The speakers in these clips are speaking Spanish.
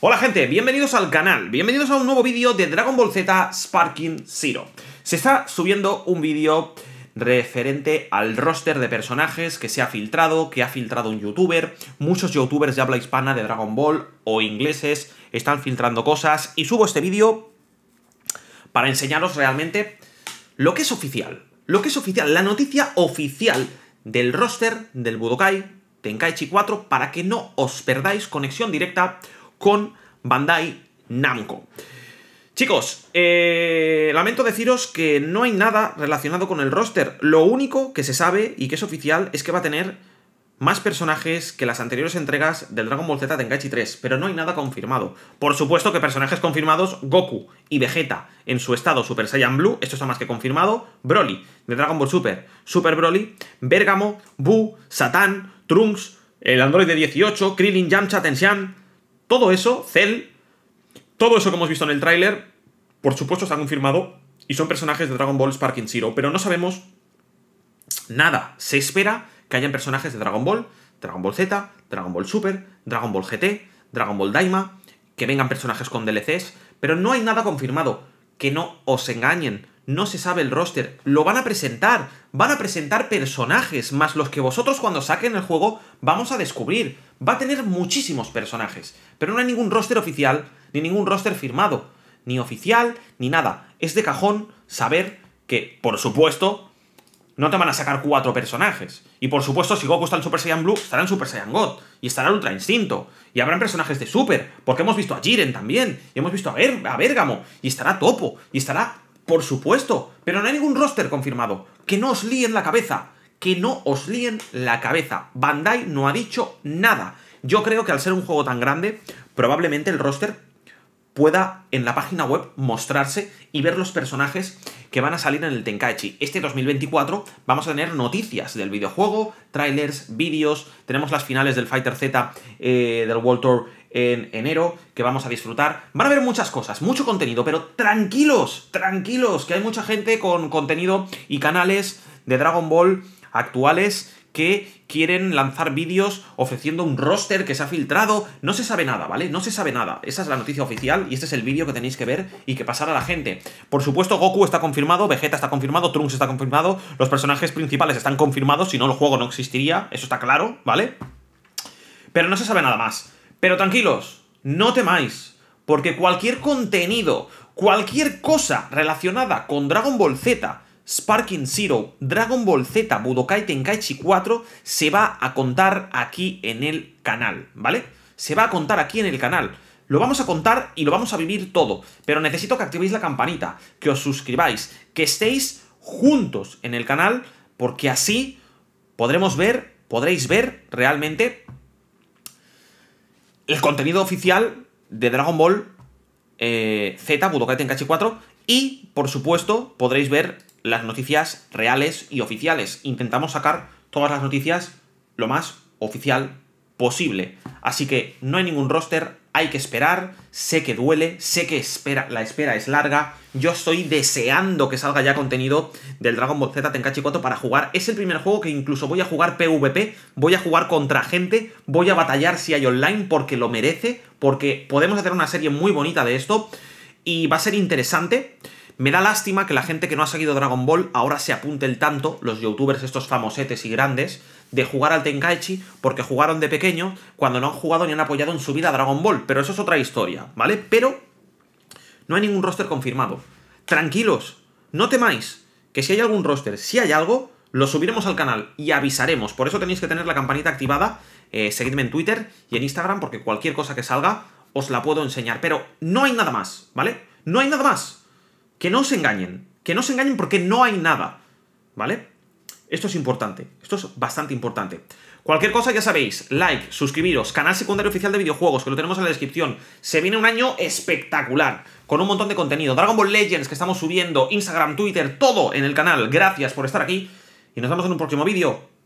Hola gente, bienvenidos al canal, bienvenidos a un nuevo vídeo de Dragon Ball Z Sparking Zero. Se está subiendo un vídeo referente al roster de personajes que se ha filtrado, que ha filtrado un youtuber, muchos youtubers de habla hispana de Dragon Ball o ingleses están filtrando cosas y subo este vídeo para enseñaros realmente lo que es oficial, lo que es oficial, la noticia oficial del roster del Budokai Tenkaichi 4 para que no os perdáis conexión directa con Bandai Namco. Chicos, eh, lamento deciros que no hay nada relacionado con el roster. Lo único que se sabe y que es oficial es que va a tener más personajes que las anteriores entregas del Dragon Ball Z Tengachi 3, pero no hay nada confirmado. Por supuesto que personajes confirmados, Goku y Vegeta en su estado Super Saiyan Blue, esto está más que confirmado, Broly de Dragon Ball Super, Super Broly, Bergamo, Buu, Satán, Trunks, el androide 18, Krillin, Yamcha, Tenshan, todo eso, Cell, todo eso que hemos visto en el tráiler, por supuesto está confirmado y son personajes de Dragon Ball Sparking Zero, pero no sabemos nada. Se espera que hayan personajes de Dragon Ball, Dragon Ball Z, Dragon Ball Super, Dragon Ball GT, Dragon Ball Daima, que vengan personajes con DLCs, pero no hay nada confirmado. Que no os engañen no se sabe el roster, lo van a presentar, van a presentar personajes, más los que vosotros cuando saquen el juego vamos a descubrir. Va a tener muchísimos personajes, pero no hay ningún roster oficial, ni ningún roster firmado, ni oficial, ni nada. Es de cajón saber que, por supuesto, no te van a sacar cuatro personajes. Y por supuesto, si Goku está en Super Saiyan Blue, estará en Super Saiyan God, y estará el Ultra Instinto, y habrán personajes de Super, porque hemos visto a Jiren también, y hemos visto a, a Bergamo, y estará Topo, y estará por supuesto, pero no hay ningún roster confirmado. Que no os líen la cabeza. Que no os líen la cabeza. Bandai no ha dicho nada. Yo creo que al ser un juego tan grande, probablemente el roster pueda en la página web mostrarse y ver los personajes que van a salir en el Tenkaichi. Este 2024 vamos a tener noticias del videojuego, trailers, vídeos, tenemos las finales del Fighter Z, eh, del World Tour en enero, que vamos a disfrutar. Van a ver muchas cosas, mucho contenido, pero tranquilos, tranquilos, que hay mucha gente con contenido y canales de Dragon Ball actuales que quieren lanzar vídeos ofreciendo un roster que se ha filtrado. No se sabe nada, ¿vale? No se sabe nada. Esa es la noticia oficial y este es el vídeo que tenéis que ver y que pasar a la gente. Por supuesto, Goku está confirmado, Vegeta está confirmado, Trunks está confirmado, los personajes principales están confirmados, si no el juego no existiría, eso está claro, ¿vale? Pero no se sabe nada más. Pero tranquilos, no temáis, porque cualquier contenido, cualquier cosa relacionada con Dragon Ball Z, Sparking Zero, Dragon Ball Z, Budokai Tenkaichi 4, se va a contar aquí en el canal, ¿vale? Se va a contar aquí en el canal. Lo vamos a contar y lo vamos a vivir todo, pero necesito que activéis la campanita, que os suscribáis, que estéis juntos en el canal, porque así podremos ver, podréis ver realmente el contenido oficial de Dragon Ball eh, Z, Budokai Tenkaichi 4, y, por supuesto, podréis ver las noticias reales y oficiales. Intentamos sacar todas las noticias lo más oficial posible. Así que no hay ningún roster, hay que esperar, sé que duele, sé que espera, la espera es larga, yo estoy deseando que salga ya contenido del Dragon Ball Z Tenkachi 4 para jugar. Es el primer juego que incluso voy a jugar PvP, voy a jugar contra gente, voy a batallar si hay online porque lo merece, porque podemos hacer una serie muy bonita de esto y va a ser interesante. Me da lástima que la gente que no ha seguido Dragon Ball ahora se apunte el tanto, los youtubers estos famosetes y grandes, de jugar al Tenkaichi porque jugaron de pequeño cuando no han jugado ni han apoyado en su vida a Dragon Ball. Pero eso es otra historia, ¿vale? Pero no hay ningún roster confirmado. Tranquilos, no temáis que si hay algún roster, si hay algo, lo subiremos al canal y avisaremos. Por eso tenéis que tener la campanita activada, eh, seguidme en Twitter y en Instagram porque cualquier cosa que salga os la puedo enseñar. Pero no hay nada más, ¿vale? No hay nada más. Que no os engañen. Que no os engañen porque no hay nada. ¿Vale? Esto es importante, esto es bastante importante. Cualquier cosa ya sabéis, like, suscribiros, canal secundario oficial de videojuegos, que lo tenemos en la descripción. Se viene un año espectacular, con un montón de contenido. Dragon Ball Legends que estamos subiendo, Instagram, Twitter, todo en el canal. Gracias por estar aquí y nos vemos en un próximo vídeo.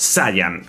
Sayan.